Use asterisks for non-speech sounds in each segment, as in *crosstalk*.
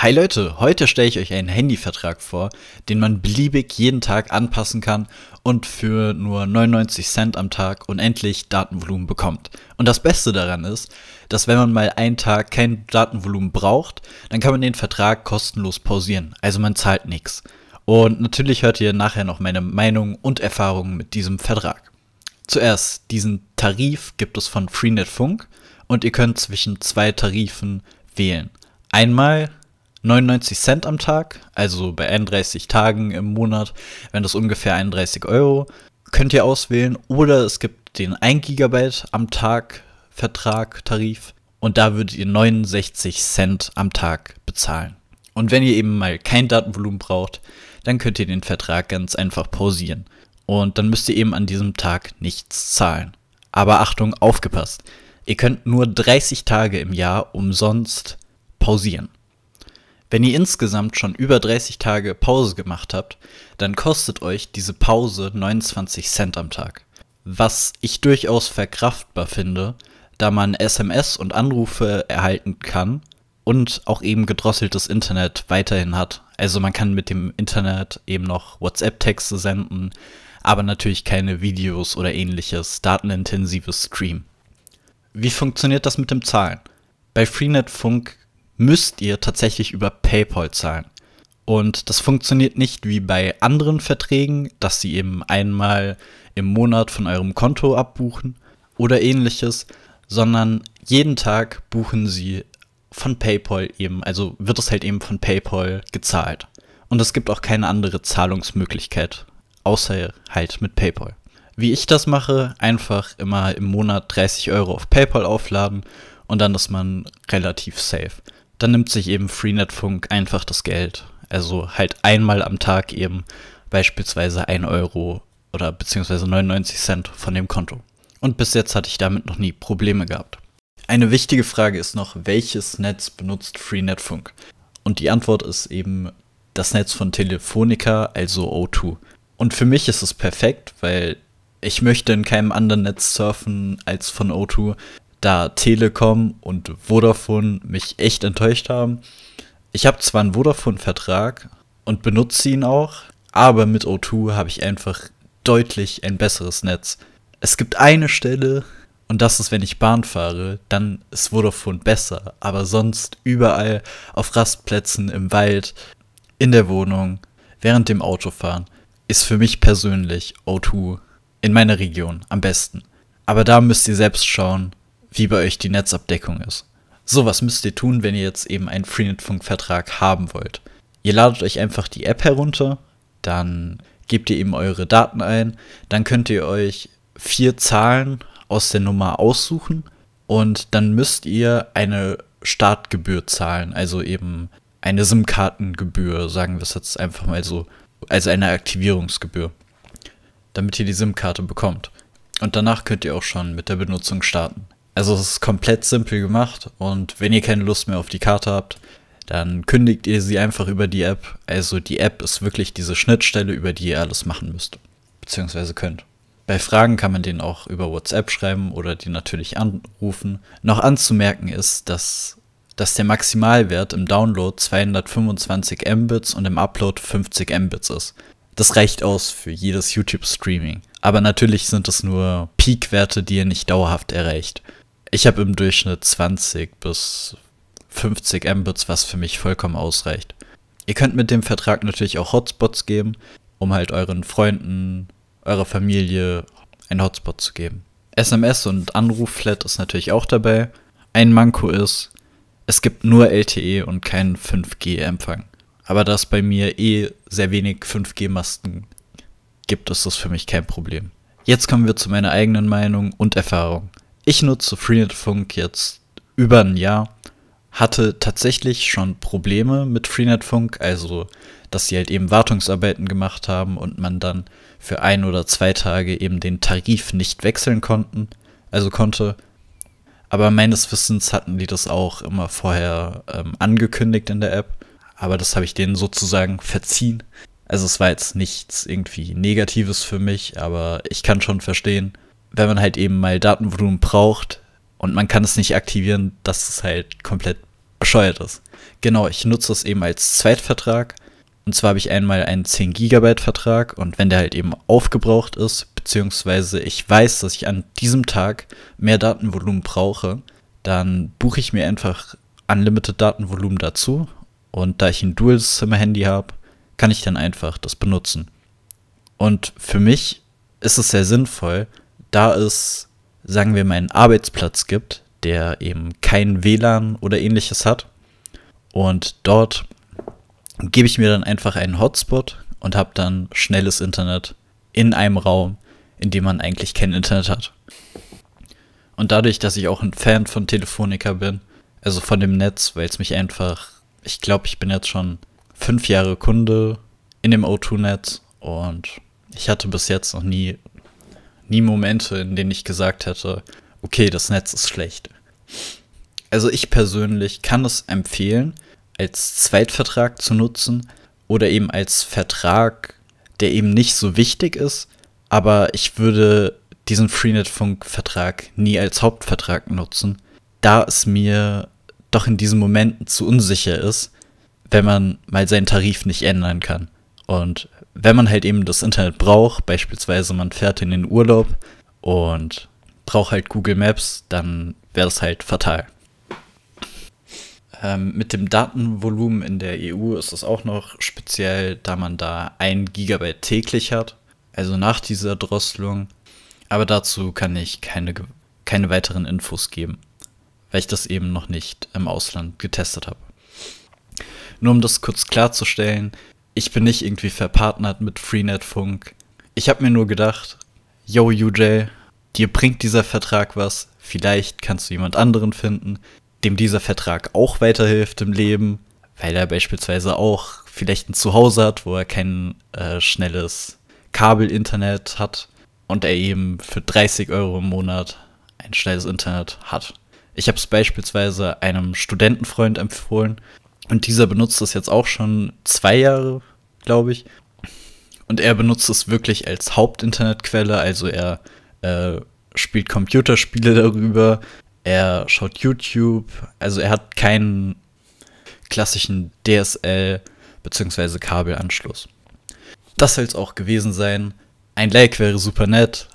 Hi Leute, heute stelle ich euch einen Handyvertrag vor, den man beliebig jeden Tag anpassen kann und für nur 99 Cent am Tag unendlich Datenvolumen bekommt. Und das Beste daran ist, dass wenn man mal einen Tag kein Datenvolumen braucht, dann kann man den Vertrag kostenlos pausieren, also man zahlt nichts. Und natürlich hört ihr nachher noch meine Meinung und Erfahrungen mit diesem Vertrag. Zuerst, diesen Tarif gibt es von Freenet Funk und ihr könnt zwischen zwei Tarifen wählen. Einmal 99 Cent am Tag, also bei 31 Tagen im Monat, wenn das ungefähr 31 Euro, könnt ihr auswählen. Oder es gibt den 1 Gigabyte am Tag Vertrag, Tarif. Und da würdet ihr 69 Cent am Tag bezahlen. Und wenn ihr eben mal kein Datenvolumen braucht, dann könnt ihr den Vertrag ganz einfach pausieren. Und dann müsst ihr eben an diesem Tag nichts zahlen. Aber Achtung, aufgepasst. Ihr könnt nur 30 Tage im Jahr umsonst pausieren. Wenn ihr insgesamt schon über 30 Tage Pause gemacht habt, dann kostet euch diese Pause 29 Cent am Tag. Was ich durchaus verkraftbar finde, da man SMS und Anrufe erhalten kann und auch eben gedrosseltes Internet weiterhin hat. Also man kann mit dem Internet eben noch WhatsApp-Texte senden, aber natürlich keine Videos oder ähnliches datenintensives Stream. Wie funktioniert das mit dem Zahlen? Bei Freenet Funk müsst ihr tatsächlich über PayPal zahlen. Und das funktioniert nicht wie bei anderen Verträgen, dass sie eben einmal im Monat von eurem Konto abbuchen oder ähnliches, sondern jeden Tag buchen sie von PayPal eben, also wird es halt eben von PayPal gezahlt. Und es gibt auch keine andere Zahlungsmöglichkeit, außer halt mit PayPal. Wie ich das mache, einfach immer im Monat 30 Euro auf PayPal aufladen und dann ist man relativ safe dann nimmt sich eben Freenetfunk einfach das Geld. Also halt einmal am Tag eben beispielsweise 1 Euro oder beziehungsweise 99 Cent von dem Konto. Und bis jetzt hatte ich damit noch nie Probleme gehabt. Eine wichtige Frage ist noch, welches Netz benutzt Freenetfunk? Und die Antwort ist eben das Netz von Telefonica, also O2. Und für mich ist es perfekt, weil ich möchte in keinem anderen Netz surfen als von O2 da Telekom und Vodafone mich echt enttäuscht haben. Ich habe zwar einen Vodafone-Vertrag und benutze ihn auch, aber mit O2 habe ich einfach deutlich ein besseres Netz. Es gibt eine Stelle, und das ist, wenn ich Bahn fahre, dann ist Vodafone besser, aber sonst überall auf Rastplätzen, im Wald, in der Wohnung, während dem Autofahren ist für mich persönlich O2 in meiner Region am besten. Aber da müsst ihr selbst schauen, wie bei euch die Netzabdeckung ist. So, was müsst ihr tun, wenn ihr jetzt eben einen freenet vertrag haben wollt. Ihr ladet euch einfach die App herunter, dann gebt ihr eben eure Daten ein, dann könnt ihr euch vier Zahlen aus der Nummer aussuchen und dann müsst ihr eine Startgebühr zahlen, also eben eine SIM-Kartengebühr, sagen wir es jetzt einfach mal so, also eine Aktivierungsgebühr, damit ihr die SIM-Karte bekommt. Und danach könnt ihr auch schon mit der Benutzung starten. Also es ist komplett simpel gemacht und wenn ihr keine Lust mehr auf die Karte habt, dann kündigt ihr sie einfach über die App. Also die App ist wirklich diese Schnittstelle, über die ihr alles machen müsst, beziehungsweise könnt. Bei Fragen kann man den auch über WhatsApp schreiben oder die natürlich anrufen. Noch anzumerken ist, dass, dass der Maximalwert im Download 225 Mbits und im Upload 50 Mbits ist. Das reicht aus für jedes YouTube-Streaming. Aber natürlich sind es nur Peak-Werte, die ihr nicht dauerhaft erreicht. Ich habe im Durchschnitt 20 bis 50 Mbits, was für mich vollkommen ausreicht. Ihr könnt mit dem Vertrag natürlich auch Hotspots geben, um halt euren Freunden, eurer Familie einen Hotspot zu geben. SMS und Anrufflat ist natürlich auch dabei. Ein Manko ist, es gibt nur LTE und keinen 5G-Empfang. Aber da es bei mir eh sehr wenig 5G-Masten gibt, ist das für mich kein Problem. Jetzt kommen wir zu meiner eigenen Meinung und Erfahrung. Ich nutze FreenetFunk jetzt über ein Jahr, hatte tatsächlich schon Probleme mit FreenetFunk, also dass sie halt eben Wartungsarbeiten gemacht haben und man dann für ein oder zwei Tage eben den Tarif nicht wechseln konnten, also konnte. Aber meines Wissens hatten die das auch immer vorher ähm, angekündigt in der App, aber das habe ich denen sozusagen *laughs* verziehen. Also es war jetzt nichts irgendwie Negatives für mich, aber ich kann schon verstehen, wenn man halt eben mal Datenvolumen braucht und man kann es nicht aktivieren, dass es halt komplett bescheuert ist. Genau, ich nutze es eben als Zweitvertrag. Und zwar habe ich einmal einen 10 GB Vertrag und wenn der halt eben aufgebraucht ist, beziehungsweise ich weiß, dass ich an diesem Tag mehr Datenvolumen brauche, dann buche ich mir einfach Unlimited Datenvolumen dazu. Und da ich ein Dual-Sim-Handy habe, kann ich dann einfach das benutzen. Und für mich ist es sehr sinnvoll, da es, sagen wir mal, einen Arbeitsplatz gibt, der eben kein WLAN oder ähnliches hat. Und dort gebe ich mir dann einfach einen Hotspot und habe dann schnelles Internet in einem Raum, in dem man eigentlich kein Internet hat. Und dadurch, dass ich auch ein Fan von Telefonica bin, also von dem Netz, weil es mich einfach, ich glaube, ich bin jetzt schon fünf Jahre Kunde in dem O2-Netz und ich hatte bis jetzt noch nie nie Momente, in denen ich gesagt hätte, okay, das Netz ist schlecht. Also ich persönlich kann es empfehlen, als Zweitvertrag zu nutzen oder eben als Vertrag, der eben nicht so wichtig ist, aber ich würde diesen Freenet-Funk-Vertrag nie als Hauptvertrag nutzen, da es mir doch in diesen Momenten zu unsicher ist, wenn man mal seinen Tarif nicht ändern kann. Und wenn man halt eben das Internet braucht, beispielsweise man fährt in den Urlaub und braucht halt Google Maps, dann wäre das halt fatal. Ähm, mit dem Datenvolumen in der EU ist das auch noch speziell, da man da ein Gigabyte täglich hat, also nach dieser Drosselung. Aber dazu kann ich keine, keine weiteren Infos geben, weil ich das eben noch nicht im Ausland getestet habe. Nur um das kurz klarzustellen, ich bin nicht irgendwie verpartnert mit Freenet Funk. Ich habe mir nur gedacht, yo UJ, dir bringt dieser Vertrag was, vielleicht kannst du jemand anderen finden, dem dieser Vertrag auch weiterhilft im Leben, weil er beispielsweise auch vielleicht ein Zuhause hat, wo er kein äh, schnelles Kabel-Internet hat und er eben für 30 Euro im Monat ein schnelles Internet hat. Ich habe es beispielsweise einem Studentenfreund empfohlen und dieser benutzt das jetzt auch schon zwei Jahre, glaube ich. Und er benutzt es wirklich als Hauptinternetquelle. Also er äh, spielt Computerspiele darüber, er schaut YouTube. Also er hat keinen klassischen DSL bzw. Kabelanschluss. Das soll es auch gewesen sein. Ein Like wäre super nett,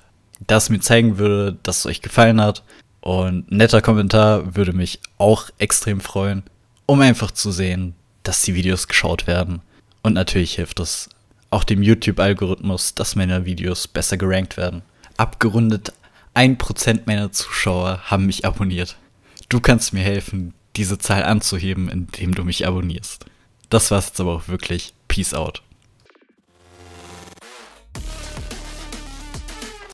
da es mir zeigen würde, dass es euch gefallen hat. Und ein netter Kommentar würde mich auch extrem freuen, um einfach zu sehen, dass die Videos geschaut werden. Und natürlich hilft es auch dem YouTube-Algorithmus, dass meine Videos besser gerankt werden. Abgerundet 1% meiner Zuschauer haben mich abonniert. Du kannst mir helfen, diese Zahl anzuheben, indem du mich abonnierst. Das war's jetzt aber auch wirklich. Peace out.